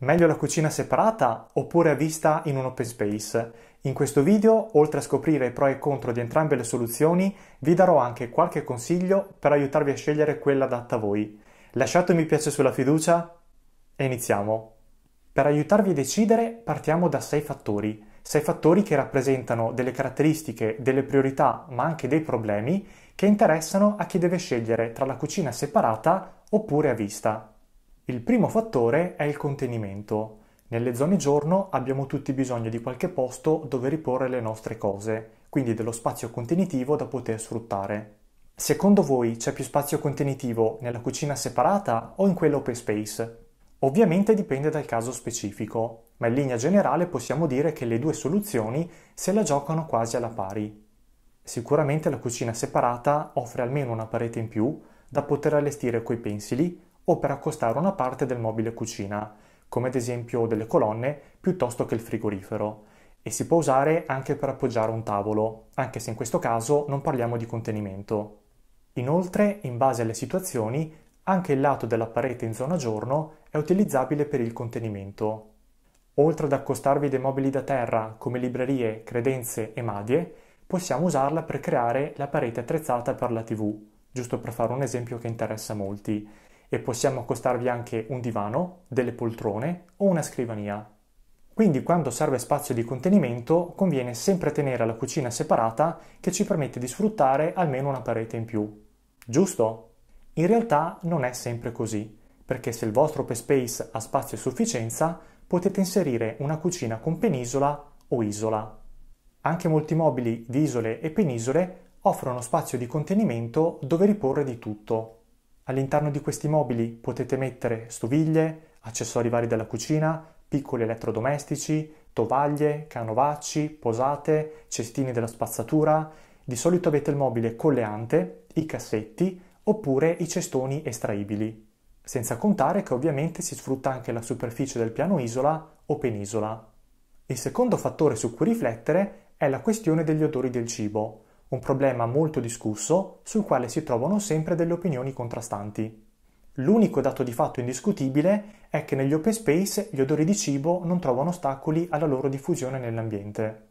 Meglio la cucina separata oppure a vista in un open space? In questo video, oltre a scoprire i pro e i contro di entrambe le soluzioni, vi darò anche qualche consiglio per aiutarvi a scegliere quella adatta a voi. Lasciate un mi piace sulla fiducia e iniziamo. Per aiutarvi a decidere partiamo da sei fattori, sei fattori che rappresentano delle caratteristiche, delle priorità, ma anche dei problemi che interessano a chi deve scegliere tra la cucina separata oppure a vista. Il primo fattore è il contenimento. Nelle zone giorno abbiamo tutti bisogno di qualche posto dove riporre le nostre cose, quindi dello spazio contenitivo da poter sfruttare. Secondo voi c'è più spazio contenitivo nella cucina separata o in quella open space? Ovviamente dipende dal caso specifico, ma in linea generale possiamo dire che le due soluzioni se la giocano quasi alla pari. Sicuramente la cucina separata offre almeno una parete in più da poter allestire coi pensili o per accostare una parte del mobile cucina, come ad esempio delle colonne piuttosto che il frigorifero, e si può usare anche per appoggiare un tavolo, anche se in questo caso non parliamo di contenimento. Inoltre, in base alle situazioni, anche il lato della parete in zona giorno è utilizzabile per il contenimento. Oltre ad accostarvi dei mobili da terra come librerie, credenze e madie, possiamo usarla per creare la parete attrezzata per la TV, giusto per fare un esempio che interessa molti, e possiamo accostarvi anche un divano, delle poltrone o una scrivania. Quindi quando serve spazio di contenimento conviene sempre tenere la cucina separata che ci permette di sfruttare almeno una parete in più. Giusto? In realtà non è sempre così, perché se il vostro open space ha spazio a sufficienza potete inserire una cucina con penisola o isola. Anche molti mobili di isole e penisole offrono spazio di contenimento dove riporre di tutto, All'interno di questi mobili potete mettere stoviglie, accessori vari della cucina, piccoli elettrodomestici, tovaglie, canovacci, posate, cestini della spazzatura. Di solito avete il mobile colleante, i cassetti oppure i cestoni estraibili. Senza contare che ovviamente si sfrutta anche la superficie del piano isola o penisola. Il secondo fattore su cui riflettere è la questione degli odori del cibo un problema molto discusso sul quale si trovano sempre delle opinioni contrastanti. L'unico dato di fatto indiscutibile è che negli open space gli odori di cibo non trovano ostacoli alla loro diffusione nell'ambiente.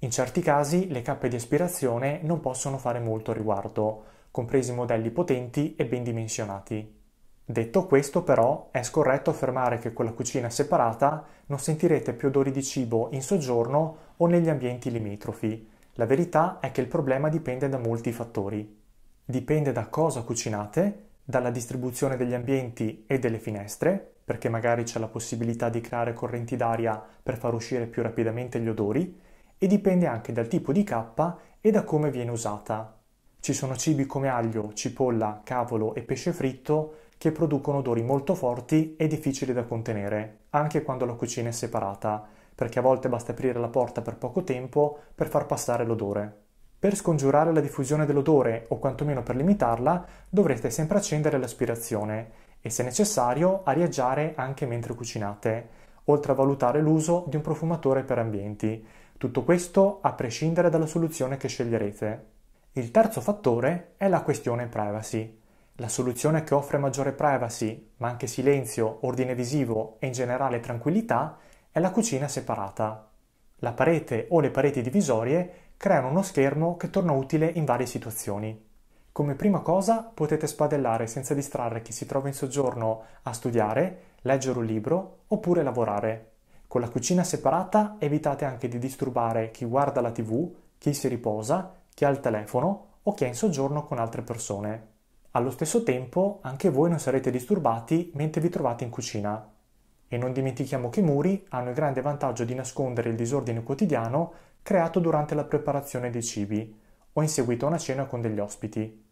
In certi casi le cappe di aspirazione non possono fare molto riguardo, compresi modelli potenti e ben dimensionati. Detto questo però è scorretto affermare che con la cucina separata non sentirete più odori di cibo in soggiorno o negli ambienti limitrofi, la verità è che il problema dipende da molti fattori. Dipende da cosa cucinate, dalla distribuzione degli ambienti e delle finestre, perché magari c'è la possibilità di creare correnti d'aria per far uscire più rapidamente gli odori, e dipende anche dal tipo di cappa e da come viene usata. Ci sono cibi come aglio, cipolla, cavolo e pesce fritto che producono odori molto forti e difficili da contenere, anche quando la cucina è separata, perché a volte basta aprire la porta per poco tempo per far passare l'odore. Per scongiurare la diffusione dell'odore o quantomeno per limitarla dovrete sempre accendere l'aspirazione e se necessario ariaggiare anche mentre cucinate, oltre a valutare l'uso di un profumatore per ambienti. Tutto questo a prescindere dalla soluzione che sceglierete. Il terzo fattore è la questione privacy. La soluzione che offre maggiore privacy, ma anche silenzio, ordine visivo e in generale tranquillità è la cucina separata. La parete o le pareti divisorie creano uno schermo che torna utile in varie situazioni. Come prima cosa potete spadellare senza distrarre chi si trova in soggiorno a studiare, leggere un libro oppure lavorare. Con la cucina separata evitate anche di disturbare chi guarda la tv, chi si riposa, chi ha il telefono o chi è in soggiorno con altre persone. Allo stesso tempo anche voi non sarete disturbati mentre vi trovate in cucina. E non dimentichiamo che i muri hanno il grande vantaggio di nascondere il disordine quotidiano creato durante la preparazione dei cibi o in seguito a una cena con degli ospiti.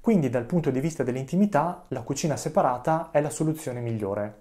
Quindi dal punto di vista dell'intimità la cucina separata è la soluzione migliore.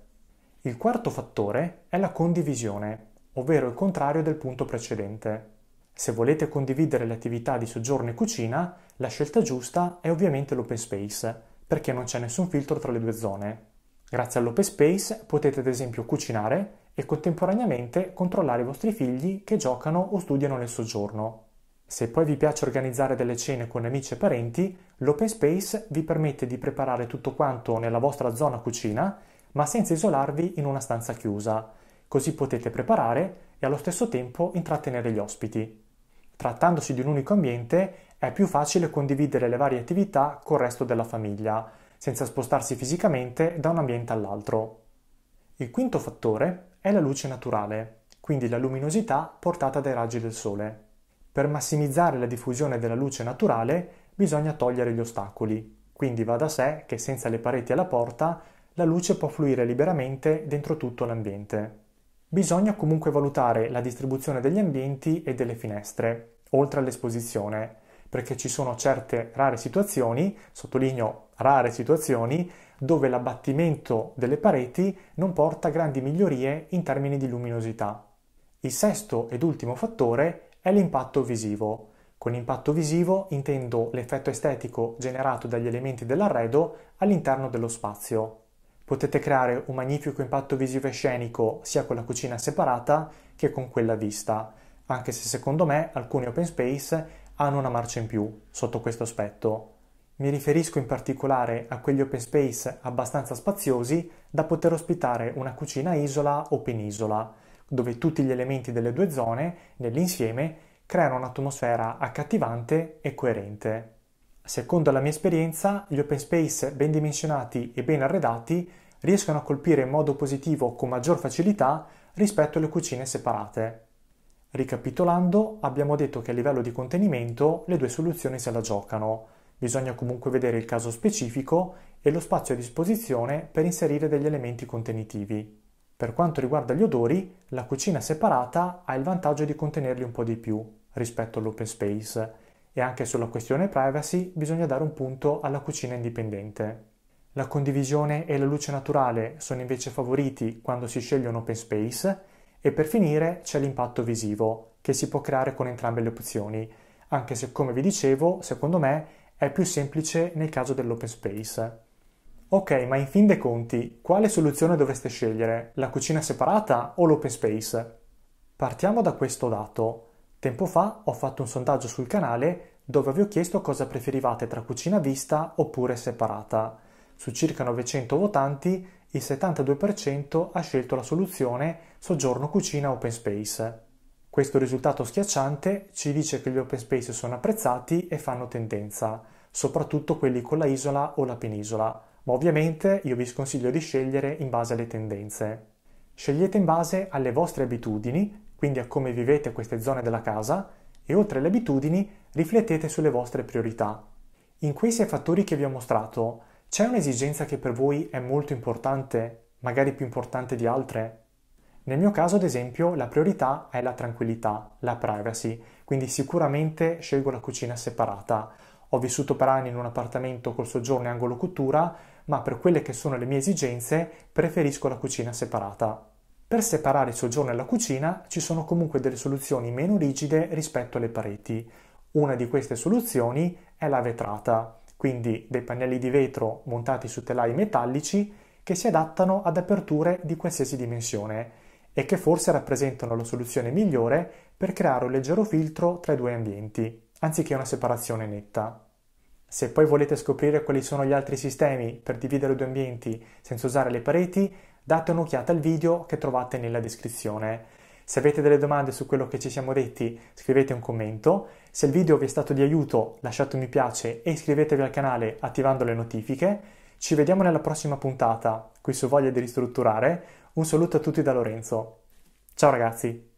Il quarto fattore è la condivisione, ovvero il contrario del punto precedente. Se volete condividere le attività di soggiorno e cucina, la scelta giusta è ovviamente l'open space, perché non c'è nessun filtro tra le due zone. Grazie all'open space potete ad esempio cucinare e contemporaneamente controllare i vostri figli che giocano o studiano nel soggiorno. Se poi vi piace organizzare delle cene con amici e parenti, l'open space vi permette di preparare tutto quanto nella vostra zona cucina, ma senza isolarvi in una stanza chiusa. Così potete preparare e allo stesso tempo intrattenere gli ospiti. Trattandosi di un unico ambiente, è più facile condividere le varie attività col resto della famiglia senza spostarsi fisicamente da un ambiente all'altro. Il quinto fattore è la luce naturale, quindi la luminosità portata dai raggi del sole. Per massimizzare la diffusione della luce naturale bisogna togliere gli ostacoli, quindi va da sé che senza le pareti alla porta la luce può fluire liberamente dentro tutto l'ambiente. Bisogna comunque valutare la distribuzione degli ambienti e delle finestre, oltre all'esposizione, perché ci sono certe rare situazioni, sottolineo rare situazioni dove l'abbattimento delle pareti non porta grandi migliorie in termini di luminosità. Il sesto ed ultimo fattore è l'impatto visivo. Con impatto visivo intendo l'effetto estetico generato dagli elementi dell'arredo all'interno dello spazio. Potete creare un magnifico impatto visivo e scenico sia con la cucina separata che con quella vista, anche se secondo me alcuni open space hanno una marcia in più sotto questo aspetto. Mi riferisco in particolare a quegli open space abbastanza spaziosi da poter ospitare una cucina isola o penisola, dove tutti gli elementi delle due zone, nell'insieme, creano un'atmosfera accattivante e coerente. Secondo la mia esperienza, gli open space ben dimensionati e ben arredati riescono a colpire in modo positivo con maggior facilità rispetto alle cucine separate. Ricapitolando, abbiamo detto che a livello di contenimento le due soluzioni se la giocano Bisogna comunque vedere il caso specifico e lo spazio a disposizione per inserire degli elementi contenitivi. Per quanto riguarda gli odori, la cucina separata ha il vantaggio di contenerli un po' di più rispetto all'open space e anche sulla questione privacy bisogna dare un punto alla cucina indipendente. La condivisione e la luce naturale sono invece favoriti quando si sceglie un open space e per finire c'è l'impatto visivo che si può creare con entrambe le opzioni, anche se come vi dicevo, secondo me è più semplice nel caso dell'open space. Ok, ma in fin dei conti, quale soluzione dovreste scegliere? La cucina separata o l'open space? Partiamo da questo dato. Tempo fa ho fatto un sondaggio sul canale dove vi ho chiesto cosa preferivate tra cucina vista oppure separata. Su circa 900 votanti, il 72% ha scelto la soluzione soggiorno cucina open space. Questo risultato schiacciante ci dice che gli open space sono apprezzati e fanno tendenza, soprattutto quelli con la isola o la penisola, ma ovviamente io vi sconsiglio di scegliere in base alle tendenze. Scegliete in base alle vostre abitudini, quindi a come vivete queste zone della casa, e oltre alle abitudini riflettete sulle vostre priorità. In quei sei fattori che vi ho mostrato, c'è un'esigenza che per voi è molto importante, magari più importante di altre? Nel mio caso, ad esempio, la priorità è la tranquillità, la privacy, quindi sicuramente scelgo la cucina separata. Ho vissuto per anni in un appartamento col soggiorno e angolo cottura, ma per quelle che sono le mie esigenze preferisco la cucina separata. Per separare il soggiorno e la cucina ci sono comunque delle soluzioni meno rigide rispetto alle pareti. Una di queste soluzioni è la vetrata, quindi dei pannelli di vetro montati su telai metallici che si adattano ad aperture di qualsiasi dimensione e che forse rappresentano la soluzione migliore per creare un leggero filtro tra i due ambienti, anziché una separazione netta. Se poi volete scoprire quali sono gli altri sistemi per dividere i due ambienti senza usare le pareti, date un'occhiata al video che trovate nella descrizione. Se avete delle domande su quello che ci siamo detti, scrivete un commento. Se il video vi è stato di aiuto, lasciate un mi piace e iscrivetevi al canale attivando le notifiche. Ci vediamo nella prossima puntata, qui su Voglia di ristrutturare, un saluto a tutti da Lorenzo. Ciao ragazzi!